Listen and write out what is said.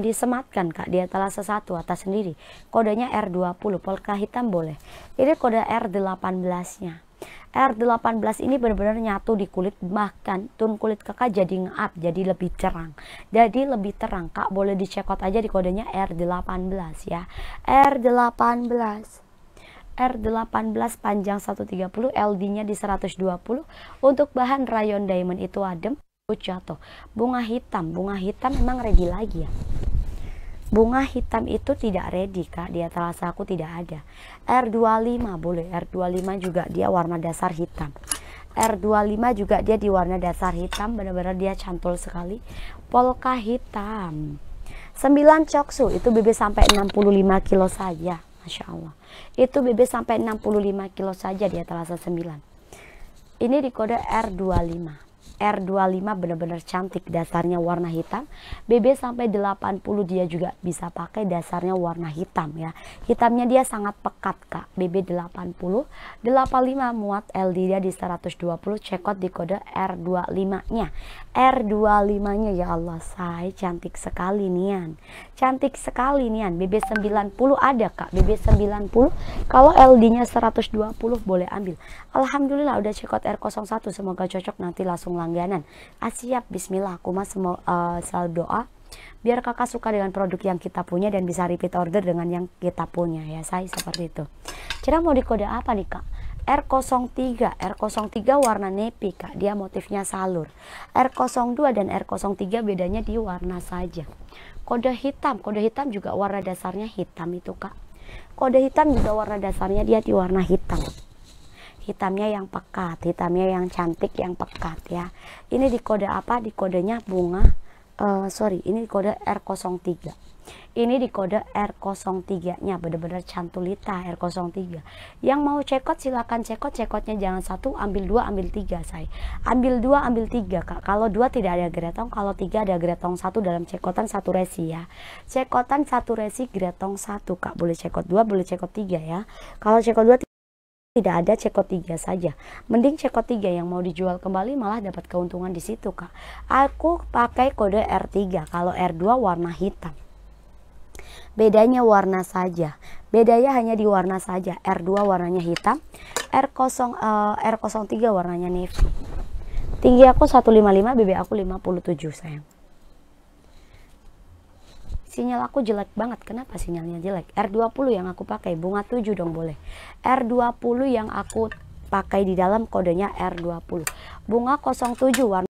disematkan kak di etalase satu atas sendiri kodenya R20 polka hitam boleh ini kode R18 nya R18 ini benar-benar nyatu di kulit bahkan tun kulit kakak jadi nge-up jadi lebih cerang jadi lebih terang kak boleh dicekot aja di kodenya R18 ya R18 R18 panjang 130 LD nya di 120 untuk bahan rayon diamond itu adem jatuh bunga hitam bunga hitam memang ready lagi ya bunga hitam itu tidak ready kak dia terasa aku tidak ada R25 boleh R25 juga dia warna dasar hitam R25 juga dia di warna dasar hitam benar-benar dia cantul sekali polka hitam 9 coksu itu BB sampai 65 kilo saja Masya Allah itu BB sampai 65 kilo saja dia terasa 9 ini di kode R25 R25 benar-benar cantik dasarnya warna hitam BB sampai 80 dia juga bisa pakai dasarnya warna hitam ya hitamnya dia sangat pekat kak BB 80 85 muat LD dia di 120 cekot di kode R25 nya R25 nya ya Allah say cantik sekali nian cantik sekali nian BB 90 ada kak BB 90 kalau LD nya 120 boleh ambil Alhamdulillah udah cekot R01 semoga cocok nanti langsung langsung langganan. Ah siap, bismillah, aku mas semua, uh, selalu doa biar kakak suka dengan produk yang kita punya dan bisa repeat order dengan yang kita punya ya saya seperti itu cara mau dikode apa nih kak R03 R03 warna nepi kak dia motifnya salur R02 dan R03 bedanya di warna saja kode hitam kode hitam juga warna dasarnya hitam itu kak kode hitam juga warna dasarnya dia di warna hitam hitamnya yang pekat, hitamnya yang cantik, yang pekat ya. Ini di kode apa? Di kodenya bunga, uh, sorry, ini di kode R03. Ini di kode R03-nya, bener-bener cantulita R03. Yang mau cekot silahkan cekot, cekotnya jangan satu, ambil dua, ambil tiga, saya Ambil dua, ambil tiga, kak. Kalau dua tidak ada gretong, kalau tiga ada gretong satu dalam cekotan satu resi ya. Cekotan satu resi, gretong satu, kak. Boleh cekot dua, boleh cekot tiga ya. Kalau cekot dua, tidak ada ceko 3 saja. Mending ceko 3 yang mau dijual kembali malah dapat keuntungan di situ, Kak. Aku pakai kode R3 kalau R2 warna hitam. Bedanya warna saja. Bedanya hanya di warna saja. R2 warnanya hitam, R0 uh, R03 warnanya navy. Tinggi aku 155, BB aku 57, sayang sinyal aku jelek banget. Kenapa sinyalnya jelek? R20 yang aku pakai, bunga 7 dong boleh. R20 yang aku pakai di dalam kodenya R20. Bunga 07 warna